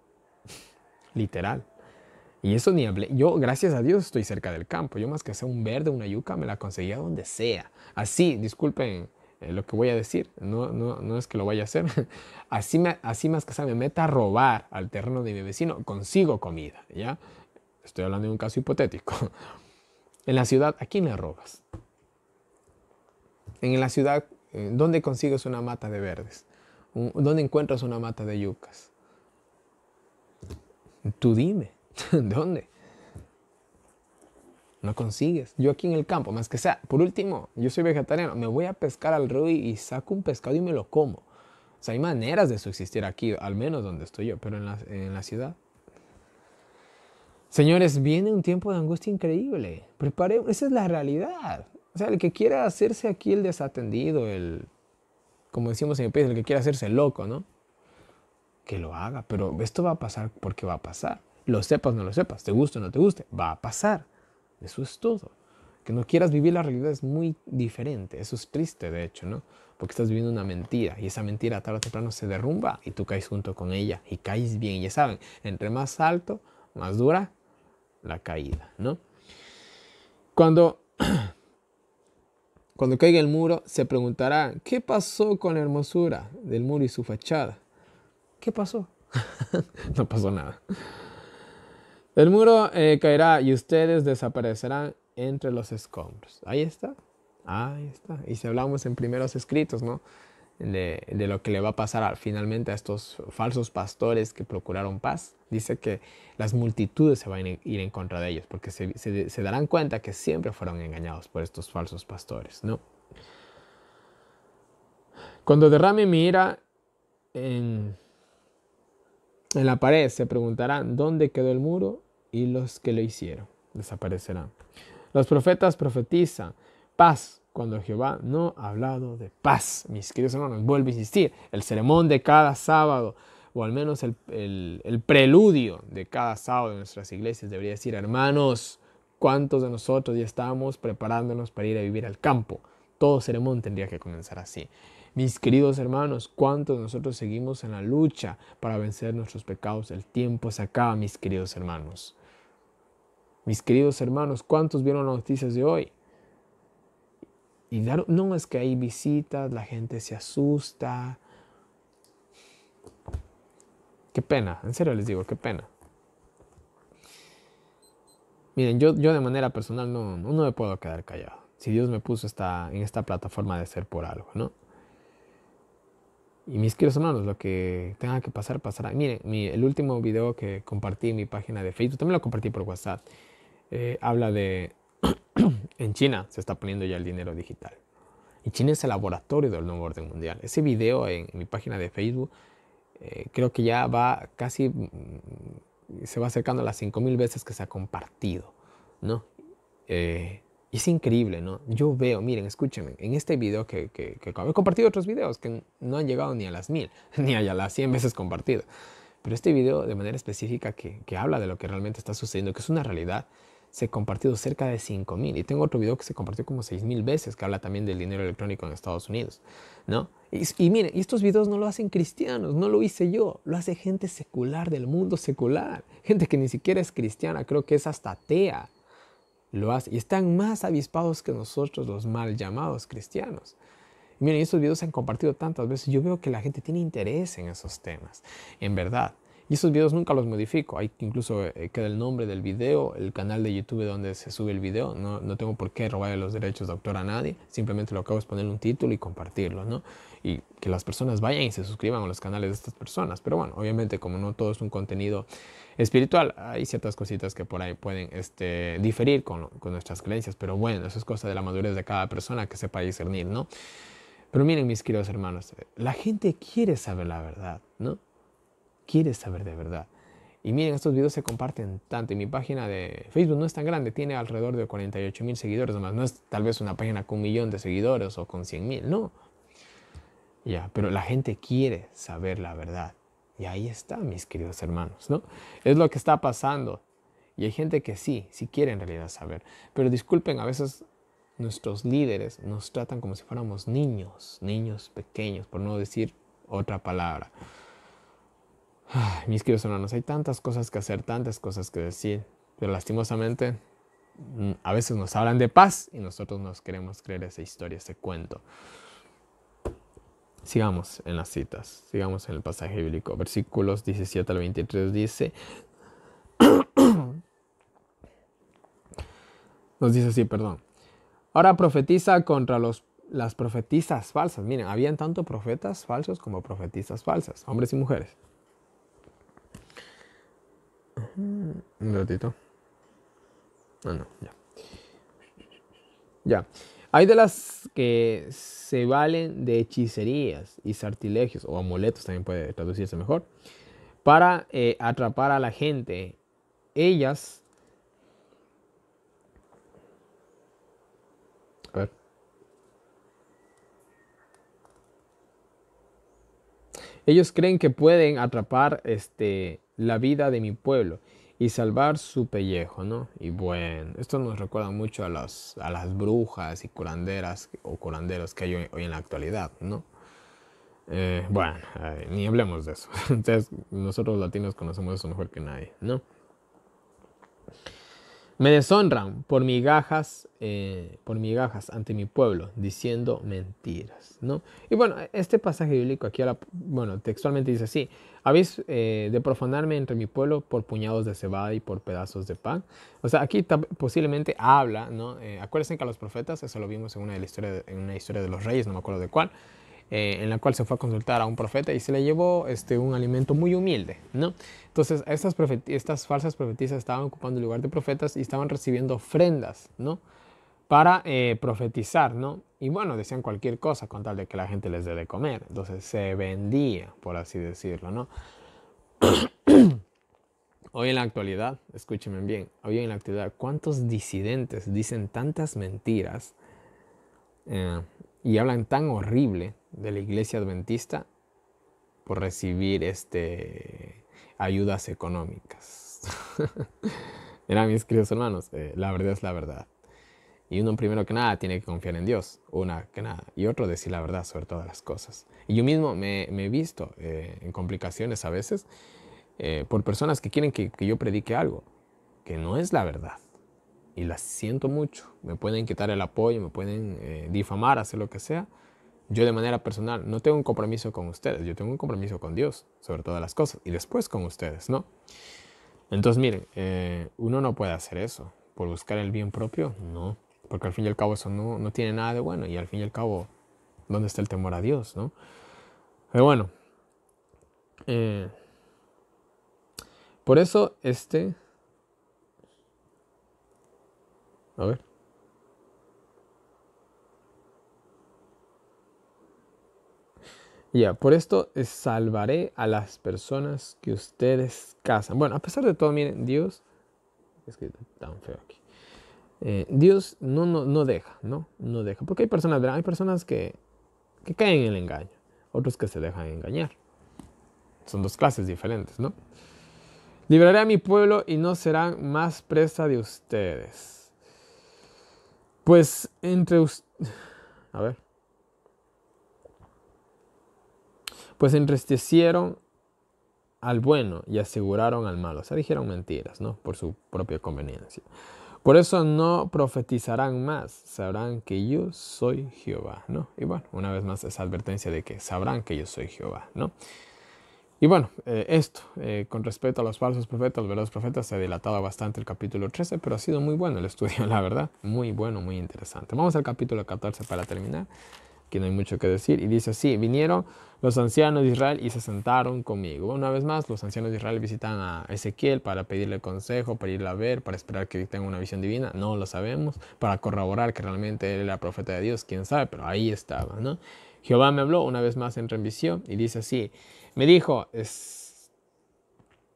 Literal. Y eso ni hablé. Yo, gracias a Dios, estoy cerca del campo. Yo más que sea un verde, una yuca, me la conseguía donde sea. Así, disculpen eh, lo que voy a decir, no, no, es que lo vaya a hacer. Así, así más que sea, me meta a robar al terreno de mi vecino, consigo comida, ¿ya? Estoy hablando de un caso hipotético. En la ciudad, ¿a quién le robas? En la ciudad, eh, ¿dónde consigues una mata de verdes? ¿Dónde encuentras una mata de yucas? Tú dime. ¿Dónde? No consigues. Yo aquí en el campo, más que sea, por último, yo soy vegetariano, me voy a pescar al río y saco un pescado y me lo como. O sea, hay maneras de subsistir aquí, al menos donde estoy yo, pero en la, ciudad. Señores, viene un tiempo de angustia increíble. Prepare, esa es la realidad. O sea, el que quiera hacerse aquí el desatendido, el, como decimos en el país, el que quiera hacerse loco, ¿no? Que lo haga, pero esto va a pasar porque va a pasar. Lo sepas o no lo sepas, te guste o no te guste, va a pasar. Eso es todo. Que no quieras vivir la realidad es muy diferente. Eso es triste, de hecho, ¿no? Porque estás viviendo una mentira y esa mentira tarde o temprano se derrumba y tú caes junto con ella y caes bien. Ya saben, entre más alto, más dura la caída, ¿no? Cuando, cuando caiga el muro, se preguntará, ¿qué pasó con la hermosura del muro y su fachada? ¿Qué pasó? no pasó nada. El muro eh, caerá y ustedes desaparecerán entre los escombros. Ahí está. Ahí está. Y si hablamos en primeros escritos, ¿no? De, lo que le va a pasar finalmente a estos falsos pastores que procuraron paz. Dice que las multitudes se van a ir en contra de ellos, porque se, darán cuenta que siempre fueron engañados por estos falsos pastores, ¿no? Cuando derrame mi ira en la pared, se preguntarán, ¿dónde quedó el muro y los que lo hicieron desaparecerán. Los profetas profetizan paz cuando Jehová no ha hablado de paz. Mis queridos hermanos, vuelvo a insistir, el sermón de cada sábado, o al menos el, preludio de cada sábado de nuestras iglesias, debería decir, hermanos, ¿cuántos de nosotros ya estamos preparándonos para ir a vivir al campo? Todo sermón tendría que comenzar así. Mis queridos hermanos, ¿cuántos de nosotros seguimos en la lucha para vencer nuestros pecados? El tiempo se acaba, mis queridos hermanos. Mis queridos hermanos, ¿cuántos vieron las noticias de hoy? Y no es que hay visitas, la gente se asusta. Qué pena, en serio les digo, qué pena. Miren, yo, yo de manera personal no, me puedo quedar callado. Si Dios me puso esta, en esta plataforma de ser por algo, ¿no? Y mis queridos hermanos, lo que tenga que pasar, pasará. Miren, el último video que compartí en mi página de Facebook, también lo compartí por WhatsApp. Eh, habla de, en China se está poniendo ya el dinero digital. Y China es el laboratorio del nuevo orden mundial. Ese video en, mi página de Facebook eh, creo que ya va casi, mm, se va acercando a las 5.000 veces que se ha compartido, ¿no? Eh, es increíble, ¿no? Yo veo, miren, escúchenme, en este video que, que, que he compartido otros videos que no han llegado ni a las 1.000, ni a las 100 veces compartido. Pero este video de manera específica que, que habla de lo que realmente está sucediendo, que es una realidad, se ha compartido cerca de 5.000. Y tengo otro video que se compartió como mil veces, que habla también del dinero electrónico en Estados Unidos, ¿no? Y, y miren, estos videos no lo hacen cristianos, no lo hice yo, lo hace gente secular del mundo secular, gente que ni siquiera es cristiana, creo que es hasta atea. Lo hace, y están más avispados que nosotros los mal llamados cristianos. Miren, estos videos se han compartido tantas veces. Yo veo que la gente tiene interés en esos temas, en verdad. Y esos videos nunca los modifico. Hay incluso eh, eh, queda el nombre del video, el canal de YouTube donde se sube el video. No, no tengo por qué robarle los derechos de autor a nadie. Simplemente lo que hago es poner un título y compartirlo, ¿no? Y que las personas vayan y se suscriban a los canales de estas personas. Pero bueno, obviamente como no todo es un contenido espiritual, hay ciertas cositas que por ahí pueden este, diferir con, con nuestras creencias. Pero bueno, eso es cosa de la madurez de cada persona que sepa discernir, ¿no? Pero miren, mis queridos hermanos, la gente quiere saber la verdad, ¿no? quieres saber de verdad. Y miren, estos videos se comparten tanto y mi página de Facebook no es tan grande, tiene alrededor de 48 mil seguidores, más no es tal vez una página con un millón de seguidores o con 100 mil, no. Ya, pero la gente quiere saber la verdad. Y ahí está, mis queridos hermanos, ¿no? Es lo que está pasando. Y hay gente que sí, sí quiere en realidad saber. Pero disculpen, a veces nuestros líderes nos tratan como si fuéramos niños, niños pequeños, por no decir otra palabra mis queridos hermanos, hay tantas cosas que hacer, tantas cosas que decir, pero lastimosamente mm, a veces nos hablan de paz y nosotros nos queremos creer esa historia, ese cuento. Sigamos en las citas, sigamos en el pasaje bíblico. Versículos 17 al 23 dice, nos dice así, perdón. Ahora profetiza contra los, las profetizas falsas. Miren, habían tanto profetas falsos como profetizas falsas, hombres y mujeres. Un ratito. Ah, no, ya. Ya. Hay de las que se valen de hechicerías y sartilegios, o amuletos también puede traducirse mejor, para eh, atrapar a la gente. Ellas. A ver. Ellos creen que pueden atrapar este la vida de mi pueblo y salvar su pellejo, ¿no? Y bueno, esto nos recuerda mucho a, las a las brujas y curanderas o curanderos que hay hoy, en la actualidad, ¿no? Eh, bueno, ni hablemos de eso. Entonces, nosotros latinos conocemos eso mejor que nadie, ¿no? Me deshonran por migajas, eh, por migajas ante mi pueblo, diciendo mentiras. ¿no? Y bueno, este pasaje bíblico aquí, la, bueno, textualmente dice así, habéis eh, de profanarme entre mi pueblo por puñados de cebada y por pedazos de pan. O sea, aquí posiblemente habla, ¿no? Eh, acuérdense que a los profetas, eso lo vimos en una, historia en una historia de los reyes, no me acuerdo de cuál, eh, en la cual se fue a consultar a un profeta y se le llevó este, un alimento muy humilde, ¿no? Entonces, estas, estas falsas profetisas estaban ocupando el lugar de profetas y estaban recibiendo ofrendas, ¿no? Para eh, profetizar, ¿no? Y bueno, decían cualquier cosa con tal de que la gente les dé de comer. Entonces, se vendía, por así decirlo, ¿no? Hoy en la actualidad, escúchenme bien, hoy en la actualidad, ¿cuántos disidentes dicen tantas mentiras eh, y hablan tan horrible de la iglesia adventista por recibir este, ayudas económicas. Mirá, mis queridos hermanos, eh, la verdad es la verdad. Y uno primero que nada tiene que confiar en Dios, una que nada, y otro decir la verdad sobre todas las cosas. Y yo mismo me, he visto eh, en complicaciones a veces eh, por personas que quieren que, que yo predique algo que no es la verdad. Y las siento mucho, me pueden quitar el apoyo, me pueden difamar, hacer lo que sea yo de manera personal no tengo un compromiso con ustedes, yo tengo un compromiso con Dios, sobre todas las cosas, y después con ustedes, ¿no? Entonces, miren, eh, uno no puede hacer eso. Por buscar el bien propio, no. Porque al fin y al cabo eso no, tiene nada de bueno. Y al fin y al cabo, ¿dónde está el temor a Dios, no? Pero bueno. Eh, por eso, este... A ver. Ya, por esto eh, salvaré a las personas que ustedes cazan. Bueno, a pesar de todo, miren, Dios, es que tan feo aquí. Eh, Dios no, no, no, deja, ¿no? No deja. Porque hay personas, verdad, hay personas que, que caen en el engaño, otros que se dejan engañar. Son dos clases diferentes, ¿no? Libraré a mi pueblo y no serán más presa de ustedes. Pues entre ustedes... A ver. pues entristecieron al bueno y aseguraron al malo. O sea, dijeron mentiras, ¿no? Por su propia conveniencia. Por eso no profetizarán más, sabrán que yo soy Jehová, ¿no? Y bueno, una vez más esa advertencia de que sabrán que yo soy Jehová, ¿no? Y bueno, eh, esto eh, con respecto a los falsos profetas, los verdaderos profetas, se ha dilatado bastante el capítulo 13, pero ha sido muy bueno el estudio, la verdad, muy bueno, muy interesante. Vamos al capítulo 14 para terminar que no hay mucho que decir. Y dice así, vinieron los ancianos de Israel y se sentaron conmigo. Una vez más, los ancianos de Israel visitan a Ezequiel para pedirle consejo, para irle a ver, para esperar que tenga una visión divina. No lo sabemos. Para corroborar que realmente él era profeta de Dios, quién sabe, pero ahí estaba, ¿no? Jehová me habló una vez más en visión, y dice así, me dijo, es,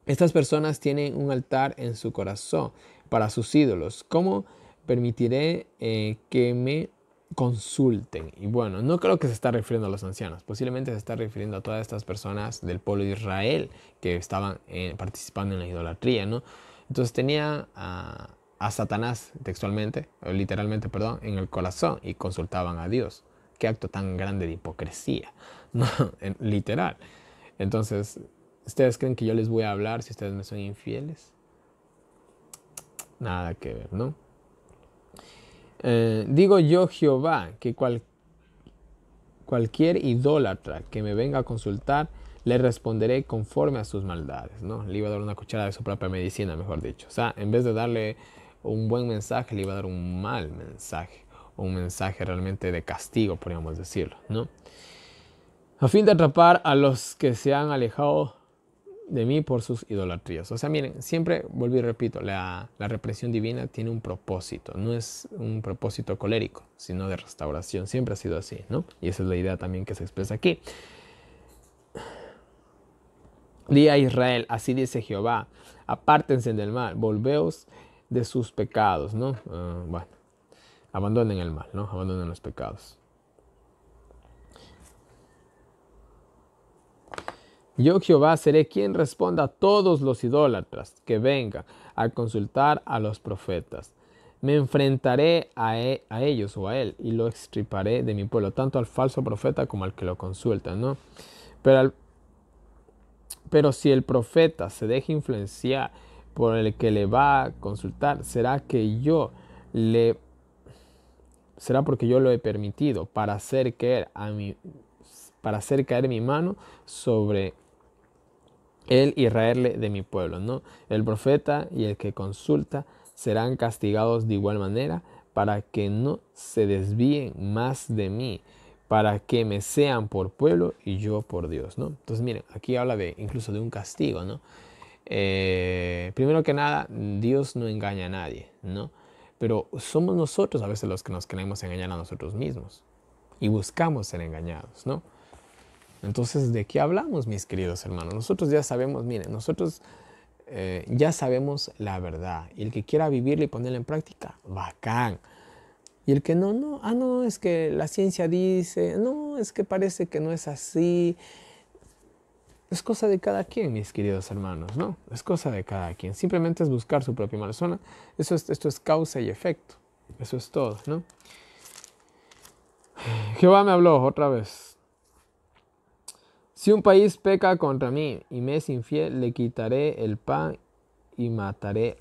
estas personas tienen un altar en su corazón para sus ídolos. ¿Cómo permitiré eh, que me consulten. Y bueno, no creo que se está refiriendo a los ancianos, posiblemente se está refiriendo a todas estas personas del pueblo de Israel que estaban eh, participando en la idolatría, ¿no? Entonces tenía a, Satanás textualmente, literalmente, perdón, en el corazón y consultaban a Dios. Qué acto tan grande de hipocresía, ¿no? literal. Entonces, ¿ustedes creen que yo les voy a hablar si ustedes me son infieles? Nada que ver, ¿no? Eh, digo yo Jehová que cualquier idólatra que me venga a consultar, le responderé conforme a sus maldades, ¿no? Le iba a dar una cuchara de su propia medicina, mejor dicho. O sea, en vez de darle un buen mensaje, le iba a dar un mal mensaje, un mensaje realmente de castigo, podríamos decirlo, ¿no? A fin de atrapar a los que se han alejado de mí por sus idolatrías. O sea, miren, siempre, vuelvo y repito, la, represión divina tiene un propósito, no es un propósito colérico, sino de restauración, siempre ha sido así, ¿no? Y esa es la idea también que se expresa aquí. Día a Israel, así dice Jehová, apártense del mal, volveos de sus pecados, ¿no? Ah, bueno, abandonen el mal, ¿no? Abandonen los pecados. Yo Jehová seré quien responda a todos los idólatras que vengan a consultar a los profetas. Me enfrentaré a, e, ellos o a él y lo extriparé de mi pueblo, tanto al falso profeta como al que lo consulta, Pero, si el profeta se deja influenciar por el que le va a consultar, será que yo le... Será porque yo lo he permitido para hacer a para hacer caer mi mano sobre el y Israel de mi pueblo, ¿no? El profeta y el que consulta serán castigados de igual manera para que no se desvíen más de mí, para que me sean por pueblo y yo por Dios, ¿no? Entonces miren, aquí habla de incluso de un castigo, ¿no? Eh, primero que nada, Dios no engaña a nadie, ¿no? Pero somos nosotros a veces los que nos queremos engañar a nosotros mismos y buscamos ser engañados, ¿no? Entonces, ¿de qué hablamos, mis queridos hermanos? Nosotros ya sabemos, miren, nosotros eh, ya sabemos la verdad. Y el que quiera vivirla y ponerla en práctica, bacán. Y el que no, no, ah, no, es que la ciencia dice, no, es que parece que no es así. Es cosa de cada quien, mis queridos hermanos, ¿no? Es cosa de cada quien. Simplemente es buscar su propia persona. Eso es, esto es causa y efecto. Eso es todo, ¿no? Jehová me habló otra vez. Si un país peca contra mí y me es infiel, le quitaré el pan y mataré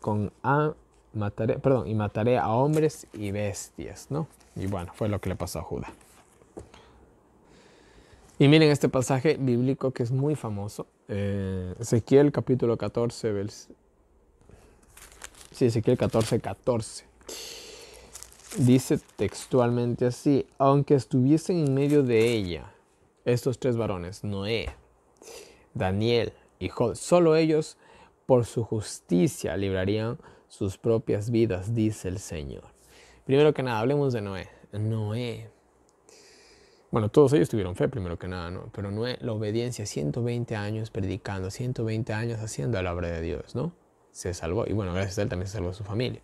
con a, mataré, perdón, y mataré a hombres y bestias, ¿no? Y bueno, fue lo que le pasó a Judá. Y miren este pasaje bíblico que es muy famoso. Eh, Ezequiel capítulo 14, sí, Ezequiel 14, 14. Dice textualmente así, aunque estuviesen en medio de ella, estos tres varones, Noé, Daniel y Jod, solo ellos por su justicia librarían sus propias vidas, dice el Señor. Primero que nada, hablemos de Noé. Noé. Bueno, todos ellos tuvieron fe, primero que nada, ¿no? Pero Noé, la obediencia, 120 años predicando, 120 años haciendo la obra de Dios, ¿no? Se salvó. Y bueno, gracias a él también se salvó su familia.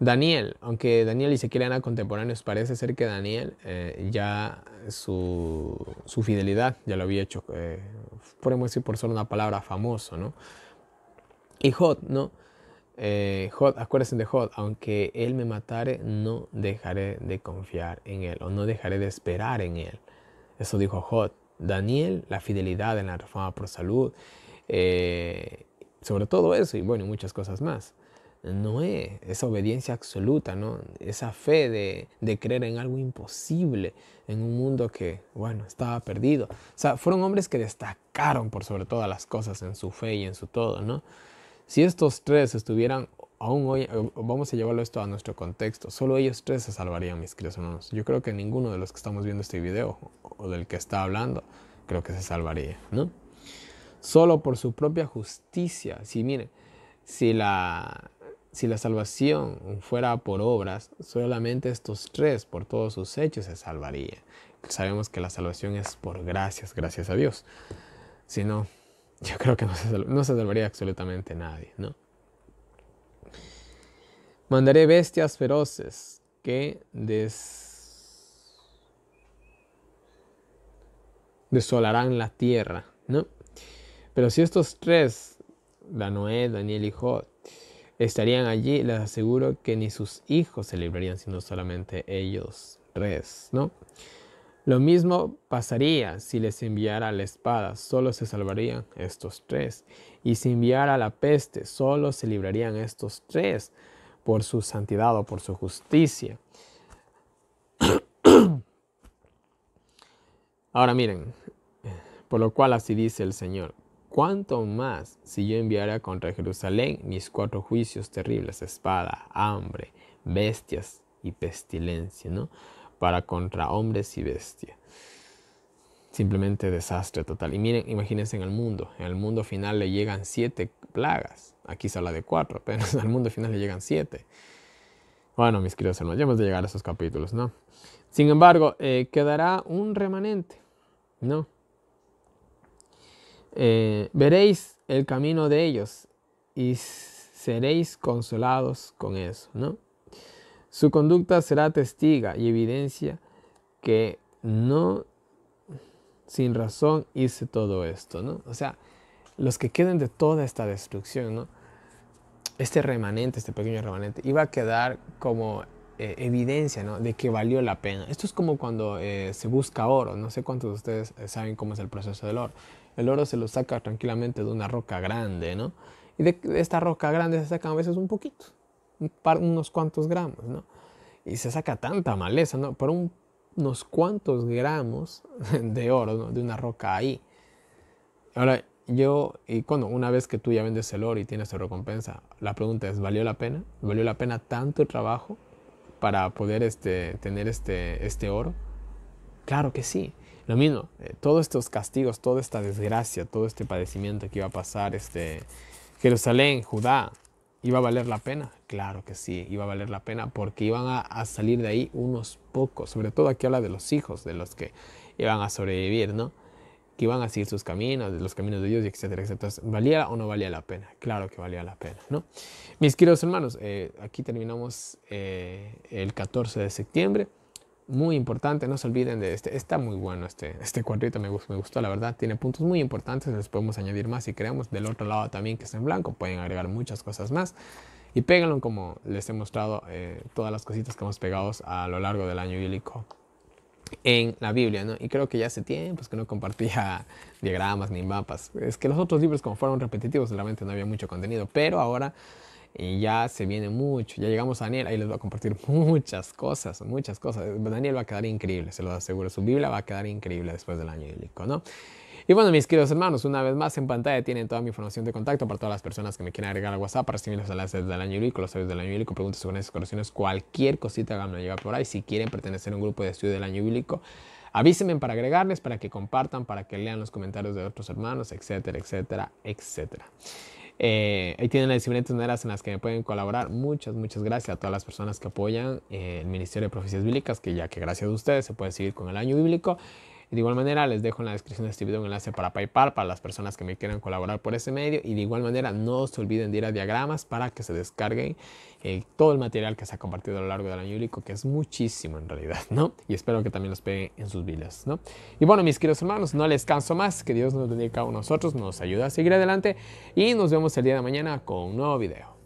Daniel, aunque Daniel y siquiera eran contemporáneo, parece ser que Daniel eh, ya su, su, fidelidad ya lo había hecho, eh, podemos decir por solo una palabra, famoso, ¿no? Y Jod, ¿no? Eh, Jod, acuérdense de Jod, aunque él me matare, no dejaré de confiar en él o no dejaré de esperar en él. Eso dijo Jod. Daniel, la fidelidad en la reforma por salud, eh, sobre todo eso y bueno, muchas cosas más. Noé, esa obediencia absoluta, ¿no? esa fe de, de, creer en algo imposible, en un mundo que, bueno, estaba perdido. O sea, fueron hombres que destacaron por sobre todas las cosas en su fe y en su todo, ¿no? Si estos tres estuvieran aún hoy, eh, vamos a llevarlo esto a nuestro contexto, solo ellos tres se salvarían, mis queridos hermanos. Yo creo que ninguno de los que estamos viendo este video o del que está hablando, creo que se salvaría, ¿no? Solo por su propia justicia. Si miren, si la si la salvación fuera por obras, solamente estos tres, por todos sus hechos, se salvarían. Sabemos que la salvación es por gracias, gracias a Dios. Si no, yo creo que no se, salvaría absolutamente nadie, Mandaré bestias feroces que desolarán la tierra, ¿no? Pero si estos tres, Danoé, Daniel y Jod, estarían allí, les aseguro que ni sus hijos se librarían, sino solamente ellos tres, ¿no? Lo mismo pasaría si les enviara la espada, solo se salvarían estos tres. Y si enviara la peste, solo se librarían estos tres por su santidad o por su justicia. Ahora miren, por lo cual así dice el Señor, cuánto más si yo enviara contra Jerusalén mis cuatro juicios terribles, espada, hambre, bestias y pestilencia, ¿no? Para contra hombres y bestias. Simplemente desastre total. Y miren, imagínense en el mundo. En el mundo final le llegan siete plagas. Aquí se habla de cuatro, pero el mundo final le llegan siete. Bueno, mis queridos hermanos, ya hemos de llegar a esos capítulos, ¿no? Sin embargo, eh, quedará un remanente, ¿no? Eh, veréis el camino de ellos y seréis consolados con eso, ¿no? Su conducta será testiga y evidencia que no sin razón hice todo esto, ¿no? O sea, los que queden de toda esta destrucción, Este remanente, este pequeño remanente, iba a quedar como eh, evidencia, De que valió la pena. Esto es como cuando eh, se busca oro, no sé cuántos de ustedes saben cómo es el proceso del oro, el oro se lo saca tranquilamente de una roca grande, ¿no? Y de, esta roca grande se saca a veces un poquito, unos cuantos gramos, ¿no? Y se saca tanta maleza, ¿no? Por unos cuantos gramos de oro, ¿no? De una roca ahí. Ahora, yo, y cuando una vez que tú ya vendes el oro y tienes tu recompensa, la pregunta es, ¿valió la pena? ¿Valió la pena tanto el trabajo para poder este, tener este, este oro? Claro que sí. Lo mismo, eh, todos estos castigos, toda esta desgracia, todo este padecimiento que iba a pasar, este, Jerusalén, Judá, ¿iba a valer la pena? Claro que sí, iba a valer la pena porque iban a, salir de ahí unos pocos, sobre todo aquí habla de los hijos, de los que iban a sobrevivir, ¿no? que iban a seguir sus caminos, los caminos de Dios, etcétera, etcétera. ¿Valía o no valía la pena? Claro que valía la pena, ¿no? Mis queridos hermanos, eh, aquí terminamos eh, el 14 de septiembre muy importante, no se olviden de este, está muy bueno este, este cuadrito, me, gustó, me gustó la verdad, tiene puntos muy importantes, les podemos añadir más si queremos, del otro lado también que está en blanco, pueden agregar muchas cosas más y péganlo como les he mostrado eh, todas las cositas que hemos pegado a lo largo del año bíblico en la Biblia, ¿no? Y creo que ya hace tiempos que no compartía diagramas ni mapas. Es que los otros libros como fueron repetitivos, realmente no había mucho contenido, pero ahora y ya se viene mucho, ya llegamos a Daniel, ahí les va a compartir muchas cosas, muchas cosas. Daniel va a quedar increíble, se lo aseguro, su Biblia va a quedar increíble después del año bíblico, ¿no? Y bueno, mis queridos hermanos, una vez más en pantalla tienen toda mi información de contacto para todas las personas que me quieran agregar a WhatsApp para recibir los enlaces del año bíblico, los servicios del año bíblico, preguntas, esas correcciones, cualquier cosita que me llegar por ahí. Si quieren pertenecer a un grupo de estudio del año bíblico, avísenme para agregarles, para que compartan, para que lean los comentarios de otros hermanos, etcétera, etcétera, etcétera. Eh, ahí tienen las diferentes maneras en las que me pueden colaborar. Muchas, muchas gracias a todas las personas que apoyan eh, el Ministerio de Profecías Bíblicas, que ya que gracias a ustedes se puede seguir con el año bíblico de igual manera les dejo en la descripción de este video un enlace para PayPal para las personas que me quieran colaborar por ese medio. Y de igual manera no se olviden de ir a diagramas para que se descarguen eh, todo el material que se ha compartido a lo largo del año único, que es muchísimo en realidad, ¿no? Y espero que también los peguen en sus vidas, ¿no? Y bueno, mis queridos hermanos, no les canso más. Que Dios nos bendiga a nosotros, nos ayuda a seguir adelante y nos vemos el día de mañana con un nuevo video.